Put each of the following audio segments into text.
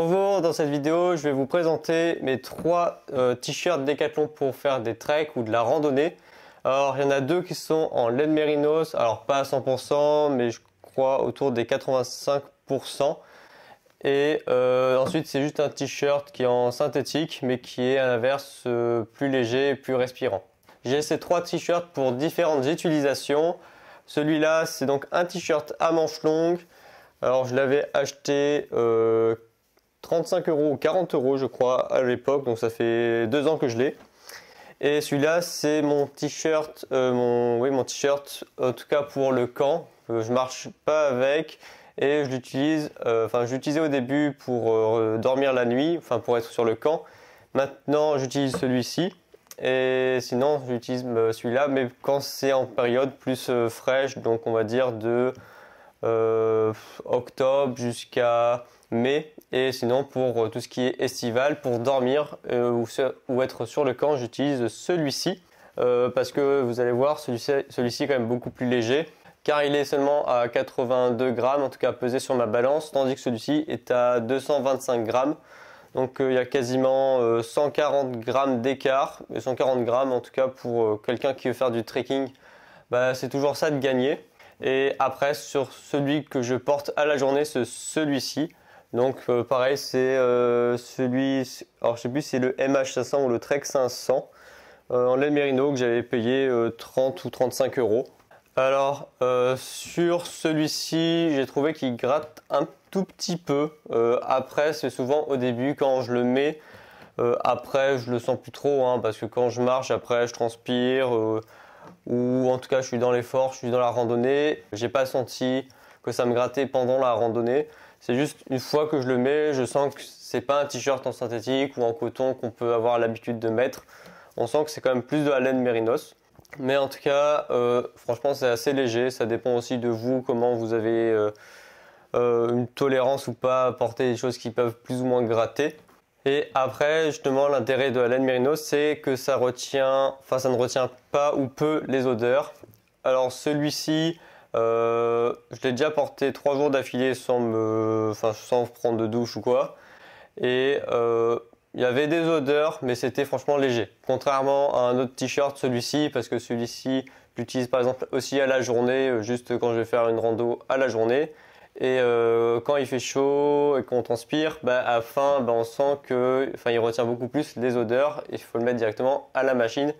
Bonjour, dans cette vidéo, je vais vous présenter mes trois euh, t-shirts Decathlon pour faire des treks ou de la randonnée. Alors, il y en a deux qui sont en laine mérinos, alors pas à 100%, mais je crois autour des 85%. Et euh, ensuite, c'est juste un t-shirt qui est en synthétique, mais qui est à l'inverse euh, plus léger et plus respirant. J'ai ces trois t-shirts pour différentes utilisations. Celui-là, c'est donc un t-shirt à manches longues. Alors, je l'avais acheté 35 euros ou 40 euros, je crois, à l'époque. Donc ça fait deux ans que je l'ai. Et celui-là, c'est mon t-shirt, euh, mon, oui, mon t-shirt, en tout cas pour le camp. Je marche pas avec et je l'utilise, euh, enfin, je l'utilisais au début pour euh, dormir la nuit, enfin, pour être sur le camp. Maintenant, j'utilise celui-ci et sinon, j'utilise celui-là, mais quand c'est en période plus fraîche, donc on va dire de octobre jusqu'à mais et sinon pour euh, tout ce qui est estival, pour dormir euh, ou, être sur le camp, j'utilise celui-ci euh, parce que vous allez voir, celui-ci est quand même beaucoup plus léger car il est seulement à 82 grammes, en tout cas pesé sur ma balance, tandis que celui-ci est à 225 grammes. Donc il y a quasiment 140 grammes d'écart, et 140 grammes en tout cas pour quelqu'un qui veut faire du trekking, bah, c'est toujours ça de gagner. Et après sur celui que je porte à la journée, c'est celui-ci. Donc euh, pareil, c'est euh, celui, alors je sais plus, si c'est le MH500 ou le Trek 500 euh, en laine merino que j'avais payé 30 ou 35 euros. Alors sur celui-ci, j'ai trouvé qu'il gratte un tout petit peu. après, c'est souvent au début quand je le mets. après, je le sens plus trop hein, parce que quand je marche, après, je transpire ou en tout cas, je suis dans l'effort, je suis dans la randonnée. J'ai pas senti que ça me grattait pendant la randonnée. C'est juste une fois que je le mets, je sens que c'est pas un t-shirt en synthétique ou en coton qu'on peut avoir l'habitude de mettre. On sent que c'est quand même plus de la laine mérinos. Mais en tout cas, euh, franchement, c'est assez léger. Ça dépend aussi de vous, comment vous avez euh, euh, une tolérance ou pas à porter des choses qui peuvent plus ou moins gratter. Et après, justement, l'intérêt de la laine mérinos, c'est que ça retient, enfin, ça ne retient pas ou peu les odeurs. Alors celui-ci, euh, je l'ai déjà porté trois jours d'affilée sans me, enfin, sans prendre de douche ou quoi. Et euh, il y avait des odeurs, mais c'était franchement léger. Contrairement à un autre t-shirt, celui-ci, parce que celui-ci, l'utilise par exemple aussi à la journée, euh, juste quand je vais faire une rando à la journée. Et quand il fait chaud et qu'on transpire, bah, à fin, bah, on sent que, enfin, il retient beaucoup plus les odeurs et il faut le mettre directement à la machine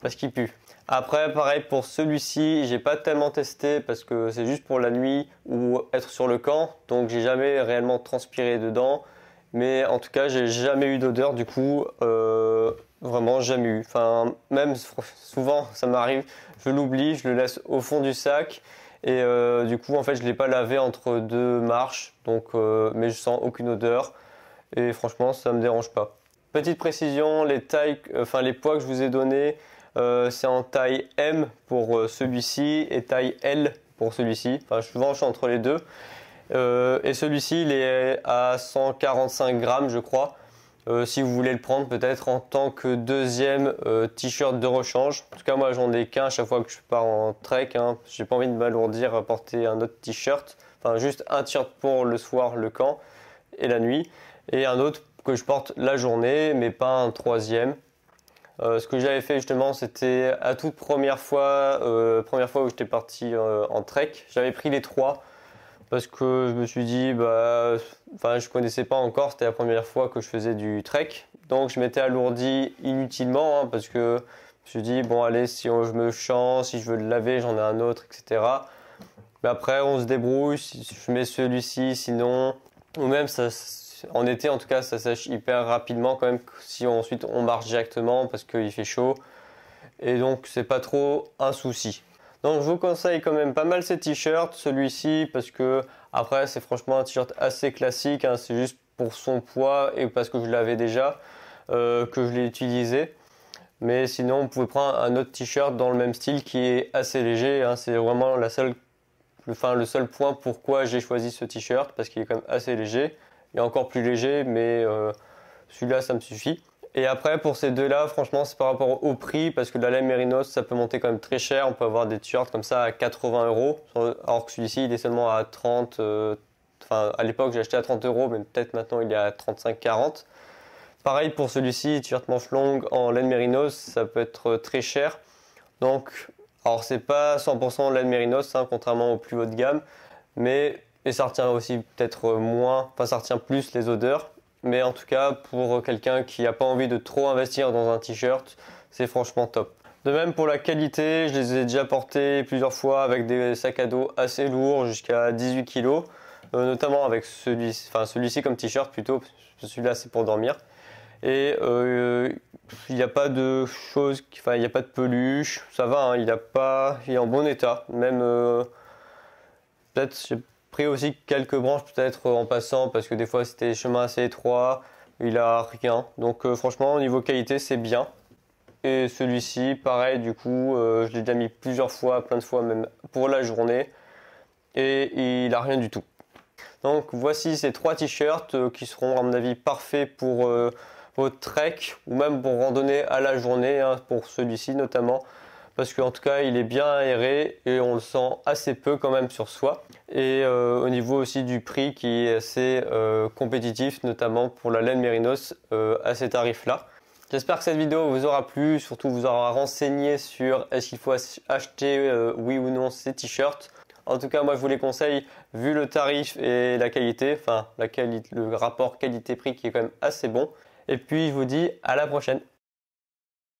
parce qu'il pue. Après, pareil pour celui-ci, j'ai pas tellement testé parce que c'est juste pour la nuit ou être sur le camp, donc j'ai jamais réellement transpiré dedans. Mais en tout cas, j'ai jamais eu d'odeur du coup, euh, vraiment jamais eu. Enfin, même souvent, ça m'arrive, je l'oublie, je le laisse au fond du sac et euh, du coup, en fait, je l'ai pas lavé entre deux marches, euh, mais je sens aucune odeur et franchement, ça me dérange pas. Petite précision, les tailles, enfin les poids que je vous ai donnés euh, c'est en taille M pour euh, celui-ci et taille L pour celui-ci. Enfin, je suis entre les deux. Euh, et celui-ci, il est à 145 grammes, je crois. si vous voulez le prendre, peut-être en tant que deuxième t-shirt de rechange. En tout cas, moi, j'en ai qu'un à chaque fois que je pars en trek. Hein. J'ai pas envie de m'alourdir à porter un autre t-shirt. Enfin, juste un t-shirt pour le soir, le camp et la nuit. Et un autre que je porte la journée, mais pas un troisième. Euh, ce que j'avais fait justement, c'était à toute première fois, euh, première fois où j'étais parti euh, en trek, j'avais pris les trois parce que je me suis dit, bah, enfin, je connaissais pas encore, c'était la première fois que je faisais du trek, donc je m'étais alourdi inutilement hein, parce que je me suis dit, bon, allez, si on, je me chante si je veux le laver, j'en ai un autre, etc. Mais après, on se débrouille, si je mets celui-ci, sinon, ou même ça en été, en tout cas, ça sèche hyper rapidement quand même si ensuite on marche directement parce qu'il fait chaud. Et donc, c'est pas trop un souci. Donc, je vous conseille quand même pas mal ces t-shirts. Celui-ci, parce que après, c'est franchement un t-shirt assez classique. Hein. c'est juste pour son poids et parce que je l'avais déjà, euh, que je l'ai utilisé. Mais sinon, vous pouvez prendre un autre t-shirt dans le même style qui est assez léger. Hein. c'est vraiment le seul point pourquoi j'ai choisi ce t-shirt parce qu'il est quand même assez léger encore plus léger, mais euh, celui-là, ça me suffit. Et après, pour ces deux-là, franchement, c'est par rapport au prix, parce que la laine Mérinos, ça peut monter quand même très cher. On peut avoir des t-shirts comme ça à 80 euros, alors que celui-ci, il est seulement à 30. Euh, enfin, à l'époque, j'ai acheté à 30 euros, mais peut-être maintenant, il est à 35-40. Pareil pour celui-ci, t-shirt manche longue en laine Mérinos, ça peut être euh, très cher. Donc, alors, c'est pas 100% laine Mérinos, hein, contrairement au plus haut de gamme, mais et ça retient aussi peut-être euh, moins, enfin ça retient plus les odeurs. Mais en tout cas, pour euh, quelqu'un qui n'a pas envie de trop investir dans un t-shirt, c'est franchement top. De même pour la qualité, je les ai déjà portés plusieurs fois avec des sacs à dos assez lourds, jusqu'à 18 kg, euh, notamment avec celui-ci enfin celui ci comme t-shirt plutôt, celui-là c'est pour dormir. Et il n'y a pas de choses, enfin il n'y a pas de peluche, ça va, hein, il, a pas, il est en bon état, même peut-être, je sais aussi quelques branches peut-être euh, en passant parce que des fois c'était chemin assez étroit il a rien. Donc euh, franchement au niveau qualité c'est bien. Et celui-ci pareil du coup euh, je l'ai déjà mis plusieurs fois, plein de fois même pour la journée et il a rien du tout. Donc voici ces trois t-shirts qui seront à mon avis parfaits pour votre trek ou même pour randonner à la journée, hein, pour celui-ci notamment parce qu'en tout cas il est bien aéré et on le sent assez peu quand même sur soi. Et euh, au niveau aussi du prix qui est assez euh, compétitif, notamment pour la laine Mérinos euh, à ces tarifs-là. J'espère que cette vidéo vous aura plu, surtout vous aura renseigné sur est-ce qu'il faut acheter oui ou non ces t-shirts. En tout cas, moi je vous les conseille vu le tarif et la qualité, enfin la le rapport qualité-prix qui est quand même assez bon. Et puis je vous dis à la prochaine.